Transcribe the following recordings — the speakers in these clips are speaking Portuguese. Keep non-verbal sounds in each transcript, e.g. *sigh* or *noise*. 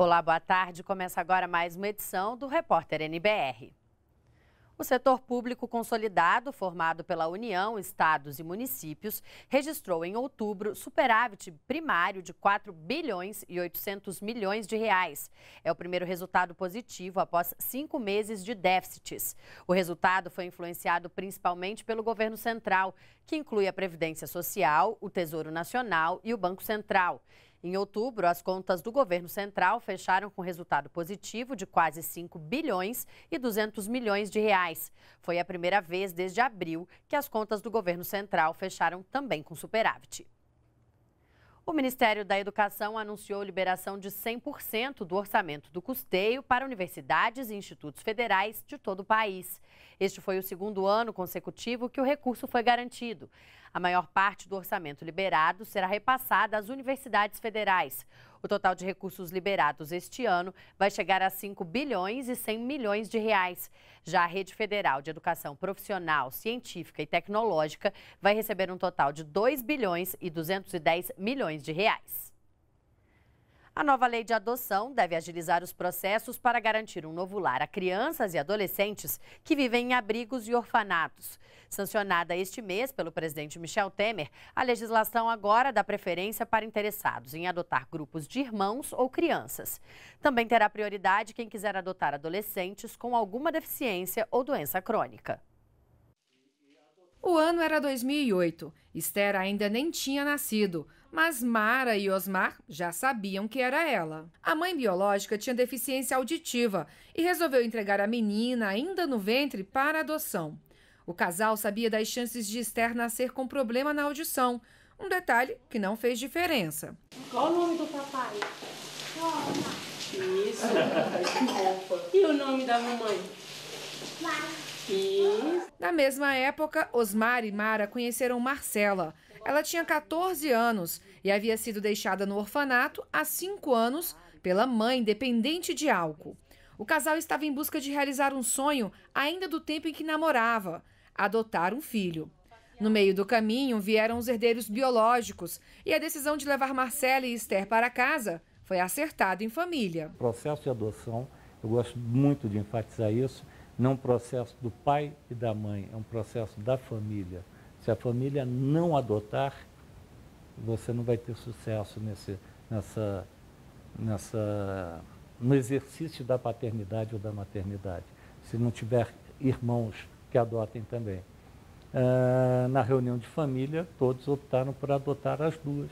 Olá, boa tarde. Começa agora mais uma edição do Repórter NBR. O setor público consolidado, formado pela União, estados e municípios, registrou em outubro superávit primário de 4 bilhões e 800 milhões de reais. É o primeiro resultado positivo após cinco meses de déficits. O resultado foi influenciado principalmente pelo governo central, que inclui a Previdência Social, o Tesouro Nacional e o Banco Central. Em outubro, as contas do governo central fecharam com resultado positivo de quase 5 bilhões e 200 milhões de reais. Foi a primeira vez desde abril que as contas do governo central fecharam também com superávit. O Ministério da Educação anunciou liberação de 100% do orçamento do custeio para universidades e institutos federais de todo o país. Este foi o segundo ano consecutivo que o recurso foi garantido. A maior parte do orçamento liberado será repassada às universidades federais. O total de recursos liberados este ano vai chegar a 5 bilhões e 100 milhões de reais. Já a Rede Federal de Educação Profissional, Científica e Tecnológica vai receber um total de 2 bilhões e 210 milhões de reais. A nova lei de adoção deve agilizar os processos para garantir um novo lar a crianças e adolescentes que vivem em abrigos e orfanatos. Sancionada este mês pelo presidente Michel Temer, a legislação agora dá preferência para interessados em adotar grupos de irmãos ou crianças. Também terá prioridade quem quiser adotar adolescentes com alguma deficiência ou doença crônica. O ano era 2008. Esther ainda nem tinha nascido mas Mara e Osmar já sabiam que era ela. A mãe biológica tinha deficiência auditiva e resolveu entregar a menina, ainda no ventre, para adoção. O casal sabia das chances de Esther nascer com problema na audição, um detalhe que não fez diferença. Qual o nome do papai? Isso. *laughs* e o nome da mamãe? Mara. Isso. Na mesma época, Osmar e Mara conheceram Marcela ela tinha 14 anos e havia sido deixada no orfanato há cinco anos pela mãe, dependente de álcool. O casal estava em busca de realizar um sonho ainda do tempo em que namorava adotar um filho. No meio do caminho vieram os herdeiros biológicos e a decisão de levar Marcela e Esther para casa foi acertada em família. O processo de adoção, eu gosto muito de enfatizar isso, não é um processo do pai e da mãe, é um processo da família. Se a família não adotar, você não vai ter sucesso nesse, nessa, nessa, no exercício da paternidade ou da maternidade, se não tiver irmãos que adotem também. Uh, na reunião de família, todos optaram por adotar as duas.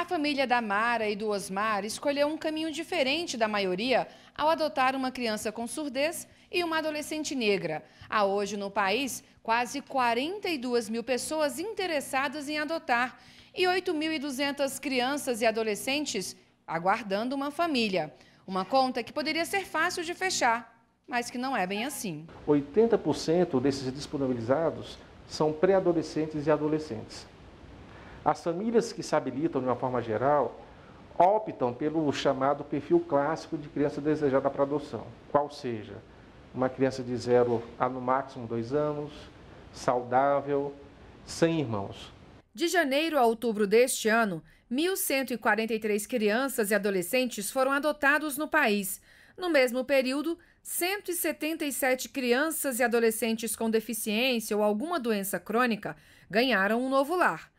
A família da Mara e do Osmar escolheu um caminho diferente da maioria ao adotar uma criança com surdez e uma adolescente negra. Há hoje no país quase 42 mil pessoas interessadas em adotar e 8.200 crianças e adolescentes aguardando uma família. Uma conta que poderia ser fácil de fechar, mas que não é bem assim. 80% desses disponibilizados são pré-adolescentes e adolescentes. As famílias que se habilitam de uma forma geral optam pelo chamado perfil clássico de criança desejada para adoção, qual seja uma criança de zero a no máximo dois anos, saudável, sem irmãos. De janeiro a outubro deste ano, 1.143 crianças e adolescentes foram adotados no país. No mesmo período, 177 crianças e adolescentes com deficiência ou alguma doença crônica ganharam um novo lar.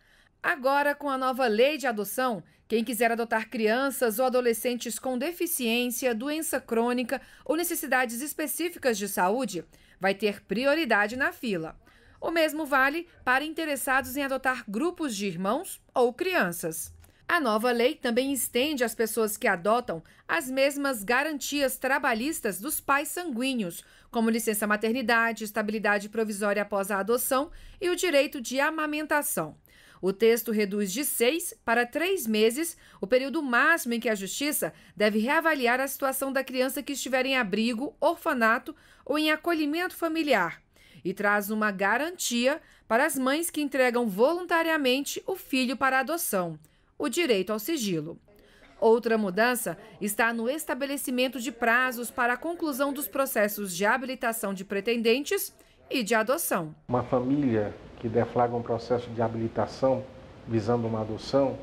Agora, com a nova lei de adoção, quem quiser adotar crianças ou adolescentes com deficiência, doença crônica ou necessidades específicas de saúde vai ter prioridade na fila. O mesmo vale para interessados em adotar grupos de irmãos ou crianças. A nova lei também estende às pessoas que adotam as mesmas garantias trabalhistas dos pais sanguíneos, como licença maternidade, estabilidade provisória após a adoção e o direito de amamentação. O texto reduz de seis para três meses o período máximo em que a Justiça deve reavaliar a situação da criança que estiver em abrigo, orfanato ou em acolhimento familiar e traz uma garantia para as mães que entregam voluntariamente o filho para adoção o direito ao sigilo. Outra mudança está no estabelecimento de prazos para a conclusão dos processos de habilitação de pretendentes e de adoção. Uma família que deflagra um processo de habilitação visando uma adoção,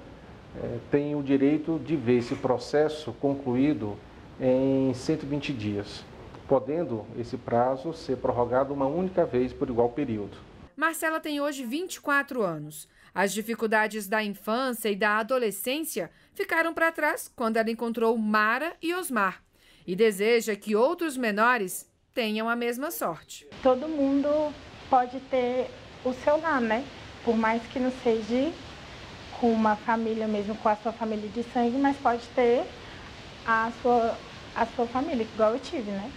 é, tem o direito de ver esse processo concluído em 120 dias, podendo esse prazo ser prorrogado uma única vez por igual período. Marcela tem hoje 24 anos. As dificuldades da infância e da adolescência ficaram para trás quando ela encontrou Mara e Osmar e deseja que outros menores tenham a mesma sorte. Todo mundo pode ter o seu lar, né? Por mais que não seja com uma família mesmo, com a sua família de sangue, mas pode ter a sua, a sua família, igual eu tive, né?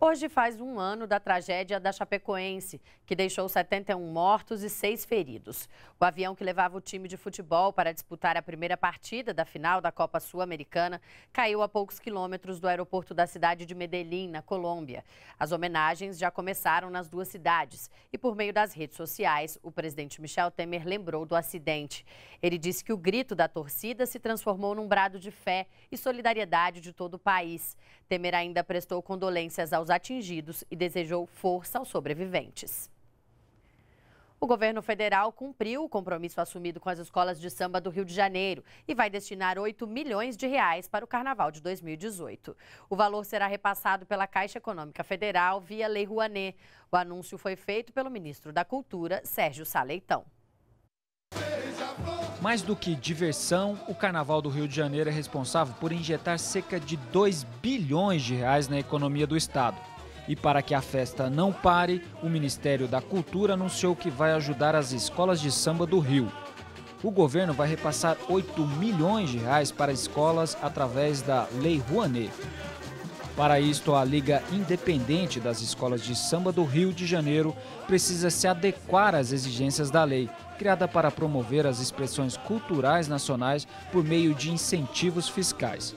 Hoje faz um ano da tragédia da Chapecoense, que deixou 71 mortos e 6 feridos. O avião que levava o time de futebol para disputar a primeira partida da final da Copa Sul-Americana caiu a poucos quilômetros do aeroporto da cidade de Medellín, na Colômbia. As homenagens já começaram nas duas cidades e, por meio das redes sociais, o presidente Michel Temer lembrou do acidente. Ele disse que o grito da torcida se transformou num brado de fé e solidariedade de todo o país. Temer ainda prestou condolências aos aos atingidos e desejou força aos sobreviventes. O governo federal cumpriu o compromisso assumido com as escolas de samba do Rio de Janeiro e vai destinar 8 milhões de reais para o carnaval de 2018. O valor será repassado pela Caixa Econômica Federal via Lei Rouanet. O anúncio foi feito pelo ministro da Cultura, Sérgio Saleitão. Mais do que diversão, o Carnaval do Rio de Janeiro é responsável por injetar cerca de 2 bilhões de reais na economia do estado. E para que a festa não pare, o Ministério da Cultura anunciou que vai ajudar as escolas de samba do Rio. O governo vai repassar 8 milhões de reais para escolas através da Lei Rouanet. Para isto, a Liga Independente das Escolas de Samba do Rio de Janeiro precisa se adequar às exigências da lei, criada para promover as expressões culturais nacionais por meio de incentivos fiscais.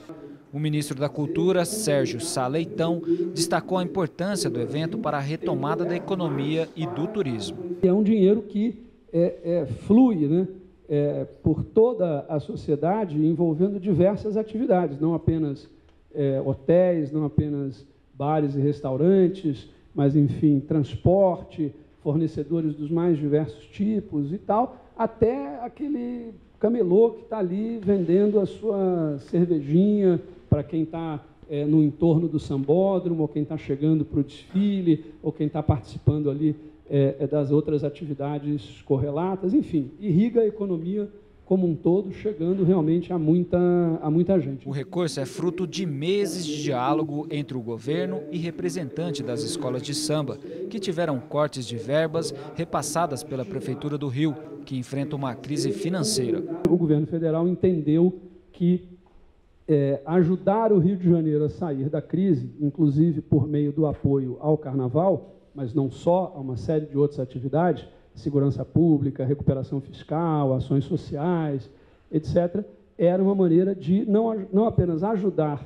O ministro da Cultura, Sérgio Saleitão, destacou a importância do evento para a retomada da economia e do turismo. É um dinheiro que é, é, flui né? É, por toda a sociedade, envolvendo diversas atividades, não apenas é, hotéis, não apenas bares e restaurantes, mas, enfim, transporte, fornecedores dos mais diversos tipos e tal, até aquele camelô que está ali vendendo a sua cervejinha para quem está é, no entorno do sambódromo, ou quem está chegando para o desfile, ou quem está participando ali é, é, das outras atividades correlatas, enfim, irriga a economia como um todo, chegando realmente a muita, a muita gente. O recurso é fruto de meses de diálogo entre o governo e representante das escolas de samba, que tiveram cortes de verbas repassadas pela Prefeitura do Rio, que enfrenta uma crise financeira. O governo federal entendeu que é, ajudar o Rio de Janeiro a sair da crise, inclusive por meio do apoio ao carnaval, mas não só, a uma série de outras atividades, segurança pública, recuperação fiscal, ações sociais, etc., era uma maneira de não, não apenas ajudar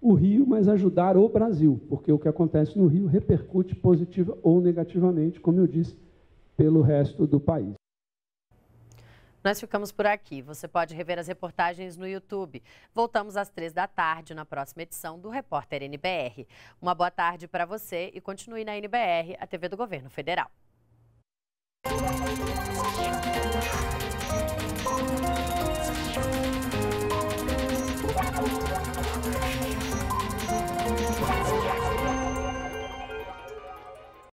o Rio, mas ajudar o Brasil, porque o que acontece no Rio repercute positiva ou negativamente, como eu disse, pelo resto do país. Nós ficamos por aqui. Você pode rever as reportagens no YouTube. Voltamos às três da tarde na próxima edição do Repórter NBR. Uma boa tarde para você e continue na NBR, a TV do Governo Federal. Música